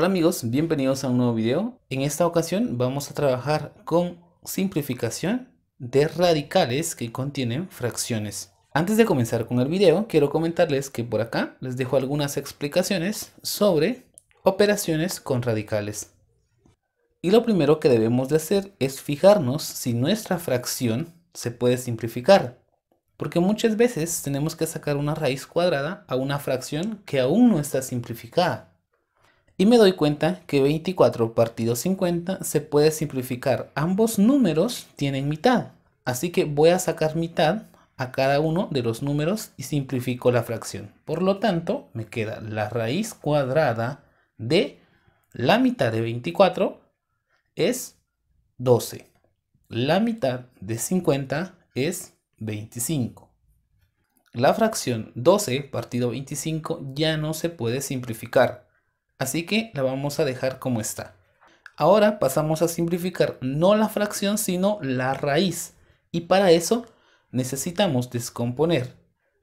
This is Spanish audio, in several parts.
Hola amigos, bienvenidos a un nuevo video. En esta ocasión vamos a trabajar con simplificación de radicales que contienen fracciones. Antes de comenzar con el video, quiero comentarles que por acá les dejo algunas explicaciones sobre operaciones con radicales. Y lo primero que debemos de hacer es fijarnos si nuestra fracción se puede simplificar. Porque muchas veces tenemos que sacar una raíz cuadrada a una fracción que aún no está simplificada y me doy cuenta que 24 partido 50 se puede simplificar. Ambos números tienen mitad, así que voy a sacar mitad a cada uno de los números y simplifico la fracción. Por lo tanto, me queda la raíz cuadrada de la mitad de 24 es 12. La mitad de 50 es 25. La fracción 12 partido 25 ya no se puede simplificar. Así que la vamos a dejar como está. Ahora pasamos a simplificar no la fracción sino la raíz. Y para eso necesitamos descomponer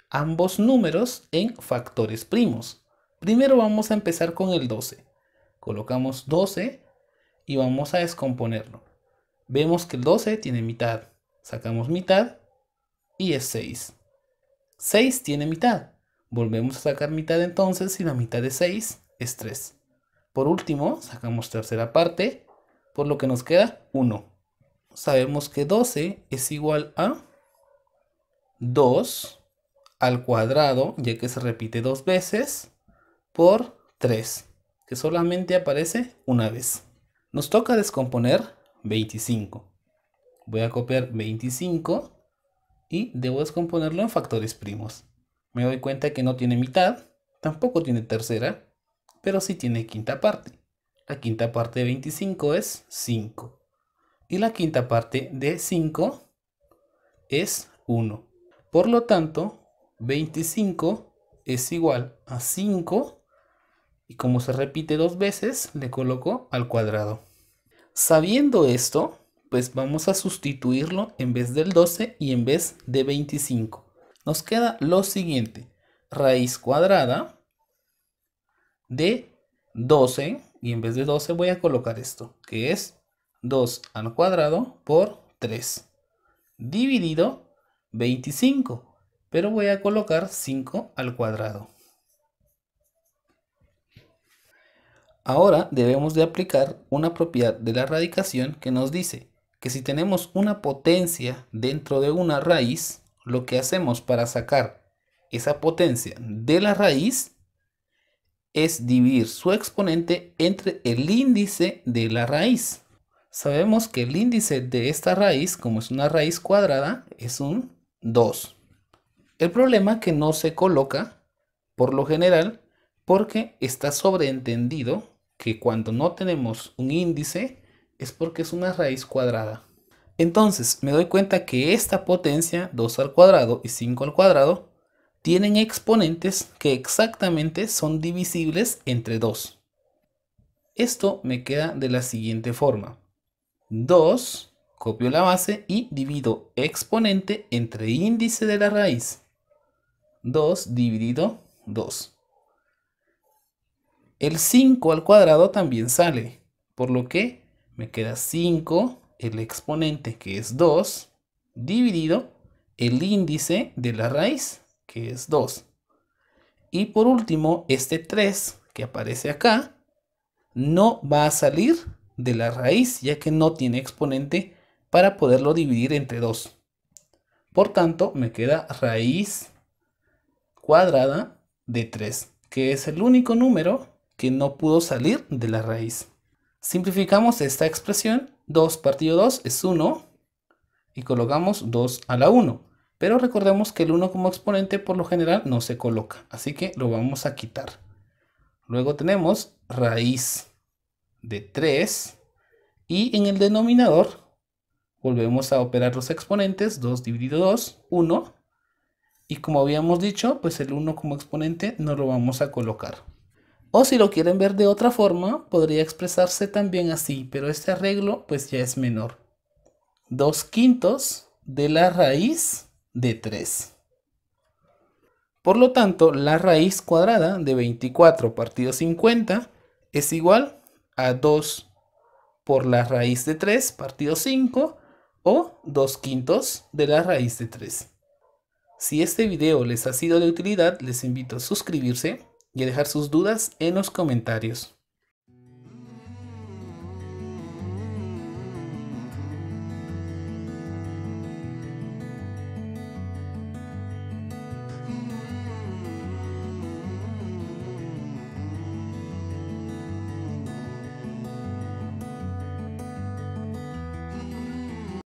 ambos números en factores primos. Primero vamos a empezar con el 12. Colocamos 12 y vamos a descomponerlo. Vemos que el 12 tiene mitad. Sacamos mitad y es 6. 6 tiene mitad. Volvemos a sacar mitad entonces y la mitad es 6 es 3. Por último, sacamos tercera parte, por lo que nos queda 1. Sabemos que 12 es igual a 2 al cuadrado, ya que se repite dos veces, por 3, que solamente aparece una vez. Nos toca descomponer 25. Voy a copiar 25 y debo descomponerlo en factores primos. Me doy cuenta que no tiene mitad, tampoco tiene tercera, pero sí tiene quinta parte. La quinta parte de 25 es 5. Y la quinta parte de 5 es 1. Por lo tanto, 25 es igual a 5 y como se repite dos veces, le coloco al cuadrado. Sabiendo esto, pues vamos a sustituirlo en vez del 12 y en vez de 25. Nos queda lo siguiente, raíz cuadrada de 12 y en vez de 12 voy a colocar esto, que es 2 al cuadrado por 3 dividido 25, pero voy a colocar 5 al cuadrado. Ahora debemos de aplicar una propiedad de la radicación que nos dice que si tenemos una potencia dentro de una raíz, lo que hacemos para sacar esa potencia de la raíz es dividir su exponente entre el índice de la raíz. Sabemos que el índice de esta raíz, como es una raíz cuadrada, es un 2. El problema que no se coloca, por lo general, porque está sobreentendido que cuando no tenemos un índice es porque es una raíz cuadrada. Entonces me doy cuenta que esta potencia 2 al cuadrado y 5 al cuadrado tienen exponentes que exactamente son divisibles entre 2. Esto me queda de la siguiente forma. 2, copio la base y divido exponente entre índice de la raíz. 2 dividido 2. El 5 al cuadrado también sale, por lo que me queda 5, el exponente que es 2, dividido el índice de la raíz que es 2. Y por último, este 3 que aparece acá no va a salir de la raíz, ya que no tiene exponente para poderlo dividir entre 2. Por tanto, me queda raíz cuadrada de 3, que es el único número que no pudo salir de la raíz. Simplificamos esta expresión, 2 partido 2 es 1, y colocamos 2 a la 1. Pero recordemos que el 1 como exponente por lo general no se coloca, así que lo vamos a quitar. Luego tenemos raíz de 3 y en el denominador volvemos a operar los exponentes, 2 dividido 2, 1. Y como habíamos dicho, pues el 1 como exponente no lo vamos a colocar. O si lo quieren ver de otra forma, podría expresarse también así, pero este arreglo pues ya es menor. 2 quintos de la raíz de 3. Por lo tanto, la raíz cuadrada de 24 partido 50 es igual a 2 por la raíz de 3 partido 5 o 2 quintos de la raíz de 3. Si este video les ha sido de utilidad, les invito a suscribirse y a dejar sus dudas en los comentarios.